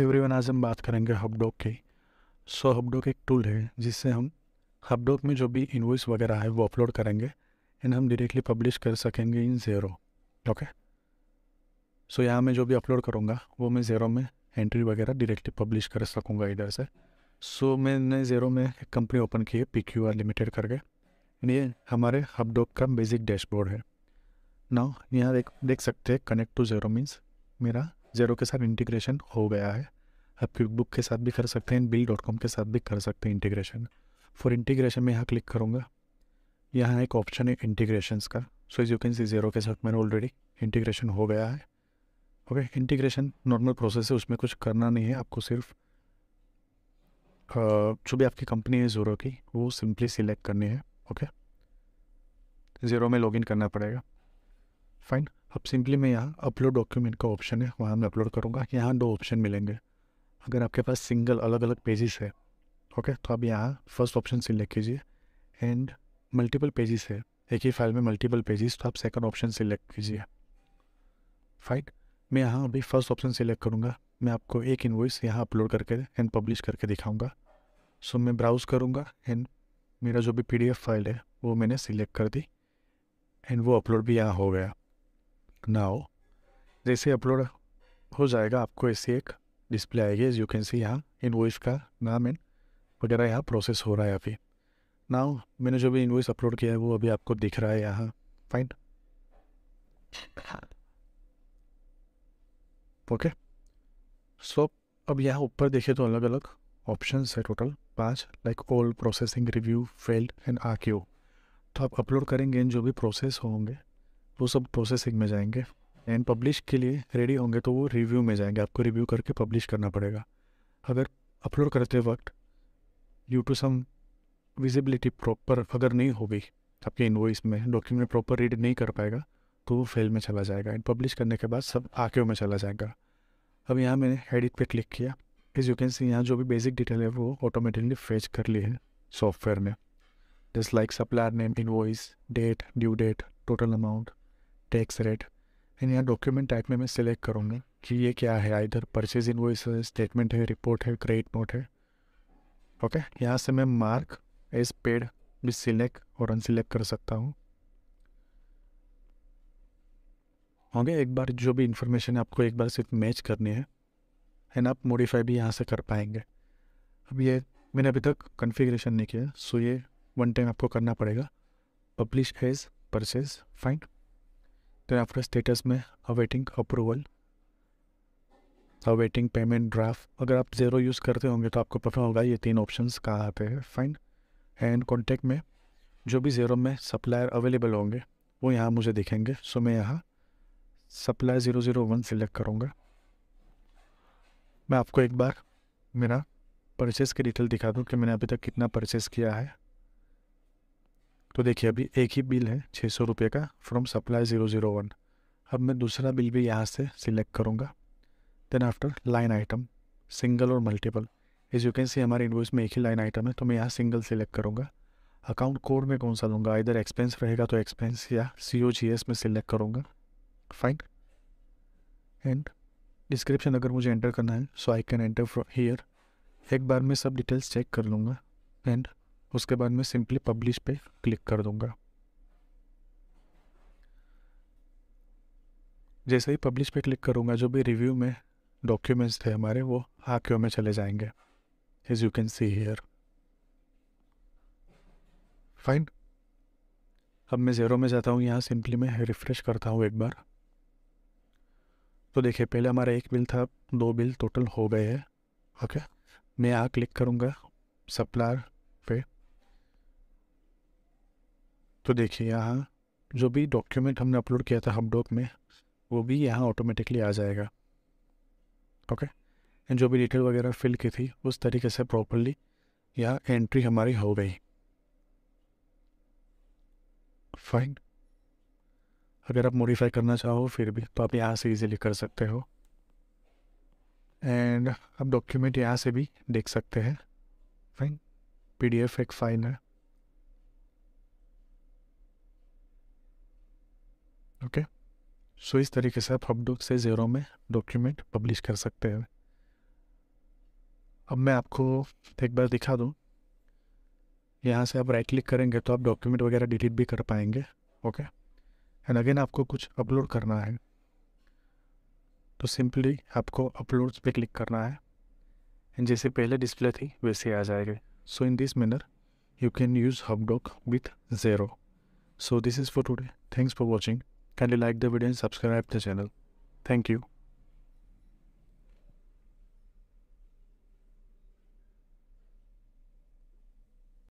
Everyone आज हम बात करेंगे हबडॉक की सो हबडॉक एक टूल है जिससे हम हबडॉक में जो भी इन्वॉइस वगैरह है वो अपलोड करेंगे एंड हम डायरेक्टली पब्लिश कर सकेंगे इन ज़ेरो ओके सो यहाँ मैं जो भी अपलोड करूँगा वो मैं ज़ेरो में एंट्री वगैरह डायरेक्टली पब्लिश कर सकूँगा इधर से सो so, मैंने ज़ेरो में एक कंपनी ओपन की है पी क्यू आर लिमिटेड करके ये हमारे हबडॉक का बेसिक डैशबोर्ड है ना यहाँ देख देख सकते हैं कनेक्ट टू ज़ेरो मीन्स मेरा ज़ेरो के साथ इंटीग्रेशन हो गया है आप क्विक बुक के साथ भी कर सकते हैं बिल डॉट कॉम के साथ भी कर सकते हैं इंटीग्रेशन फॉर इंटीग्रेशन में यहाँ क्लिक करूँगा यहाँ एक ऑप्शन है इंटीग्रेशन का so is you can see zero के साथ मैंने ऑलरेडी इंटीग्रेशन हो गया है ओके इंटीग्रेशन नॉर्मल प्रोसेस है उसमें कुछ करना नहीं है आपको सिर्फ जो भी आपकी कंपनी है ज़ीरो की वो सिंपली सिलेक्ट करनी है ओके ज़ीरो में लॉगिन करना पड़ेगा फाइन अब सिंपली मैं यहाँ अपलोड डॉक्यूमेंट का ऑप्शन है वहाँ मैं अपलोड करूँगा यहाँ दो ऑप्शन मिलेंगे अगर आपके पास सिंगल अलग अलग पेजेस है ओके तो आप यहाँ फर्स्ट ऑप्शन सिलेक्ट कीजिए एंड मल्टीपल पेजेस है एक ही फाइल में मल्टीपल पेजेस तो आप सेकंड ऑप्शन सिलेक्ट कीजिए फाइट मैं यहाँ अभी फर्स्ट ऑप्शन सिलेक्ट करूँगा मैं आपको एक इन्वॉइस यहाँ अपलोड करके एंड पब्लिश करके दिखाऊँगा सो मैं ब्राउज़ करूँगा एंड मेरा जो भी पीडीएफ फाइल है वो मैंने सिलेक्ट कर दी एंड वो अपलोड भी यहाँ हो गया नाउ जैसे अपलोड हो जाएगा आपको ऐसी एक डिस्प्ले आएगी एज यू कैन सी यहाँ इनवॉइस का नाम एंड वगैरह यहाँ प्रोसेस हो रहा है अभी नाउ मैंने जो भी इनवॉइस अपलोड किया है वो अभी आपको दिख रहा है यहाँ फाइन ओके सो अब यहाँ ऊपर देखिए तो अलग अलग ऑप्शन है टोटल पाँच like all processing review failed and आर तो आप अपलोड करेंगे इन जो भी प्रोसेस होंगे वो सब प्रोसेसिंग में जाएंगे एंड पब्लिश के लिए रेडी होंगे तो वो रिव्यू में जाएंगे आपको रिव्यू करके पब्लिश करना पड़ेगा अगर अपलोड करते वक्त due to some visibility proper अगर नहीं होगी आपके इन्वॉइस में डॉक्यूमेंट प्रॉपर रीड नहीं कर पाएगा तो वो फेल में चला जाएगा एंड पब्लिश करने के बाद सब आके में चला जाएगा अब यहाँ मैंने एडिट पे क्लिक किया इस यू कैन सी यहाँ जो भी बेसिक डिटेल है वो ऑटोमेटिकली फेच कर ली है सॉफ्टवेयर में just like supplier name invoice date due date total amount tax rate and यहाँ डॉक्यूमेंट टाइप में मैं सिलेक्ट करूँगा कि ये क्या है इधर परचेज इन स्टेटमेंट है रिपोर्ट है क्रेडिट नोट है ओके okay? यहाँ से मैं मार्क एज पेड भी सिलेक्ट और अनसिलेक्ट कर सकता हूँ होंगे okay? एक बार जो भी इंफॉर्मेशन है आपको एक बार सिर्फ मैच करनी है एंड आप मॉडिफाई भी यहाँ से कर पाएंगे अब ये मैंने अभी तक कॉन्फ़िगरेशन नहीं किया सो ये वन टाइम आपको करना पड़ेगा publish as purchase find then after status में awaiting approval awaiting payment draft अगर आप ज़ेरो यूज़ करते होंगे तो आपको पता होगा ये तीन ऑप्शन कहाँ आते हैं फाइन एंड कॉन्टेक्ट में जो भी ज़ेरो में सप्लायर अवेलेबल होंगे वो यहाँ मुझे दिखेंगे सो मैं यहाँ supplier zero zero one select करूँगा मैं आपको एक बार मेरा परचेज़ की डिटेल दिखा दूँ कि मैंने अभी तक कितना परचेज़ किया है तो देखिए अभी एक ही बिल है छः सौ रुपये का from supply zero zero one अब मैं दूसरा बिल भी यहाँ से सिलेक्ट करूँगा then after line item single और multiple as you can see हमारे इन्वॉइस में एक ही लाइन आइटम है तो मैं यहाँ सिंगल सिलेक्ट करूँगा अकाउंट कोड में कौन सा लूँगा इधर एक्सपेंस रहेगा तो एक्सपेंस या सी ओ जी एस में सिलेक्ट करूँगा फाइन एंड डिस्क्रिप्शन अगर मुझे एंटर करना है so I can enter here एक बार मैं सब डिटेल्स चेक कर लूँगा एंड उसके बाद में सिंपली पब्लिश पे क्लिक कर दूंगा जैसे ही पब्लिश पे क्लिक करूंगा जो भी रिव्यू में डॉक्यूमेंट्स थे हमारे वो आक्यों में चले जाएंगे as you can see here fine अब मैं ज़ेरो में जाता हूँ यहाँ सिंपली मैं रिफ़्रेश करता हूँ एक बार तो देखिए पहले हमारा एक बिल था दो बिल टोटल हो गए हैं ओके मैं यहाँ क्लिक करूँगा सप्लायर पे तो देखिए यहाँ जो भी डॉक्यूमेंट हमने अपलोड किया था हम डॉक में वो भी यहाँ ऑटोमेटिकली आ जाएगा ओके एंड जो भी डिटेल वगैरह फिल की थी उस तरीके से प्रॉपरली यहाँ एंट्री हमारी हो गई फाइन अगर आप मॉडिफाई करना चाहो फिर भी तो आप यहाँ से इजीली कर सकते हो एंड आप डॉक्यूमेंट यहाँ से भी देख सकते हैं फाइन पीडीएफ एक फाइन है ओके सो इस तरीके से आप हबडोक से ज़ेरो में डॉक्यूमेंट पब्लिश कर सकते हैं अब मैं आपको एक बार दिखा दूँ यहाँ से आप राइट क्लिक करेंगे तो आप डॉक्यूमेंट वगैरह डिलीट भी कर पाएंगे ओके एंड अगेन आपको कुछ अपलोड करना है तो सिंपली आपको अपलोड्स पे क्लिक करना है एंड जैसे पहले डिस्प्ले थी वैसे आ जाएगा so in this manner you can use doc with Xero so this is for today thanks for watching Kindly like the video and subscribe the channel. Thank you.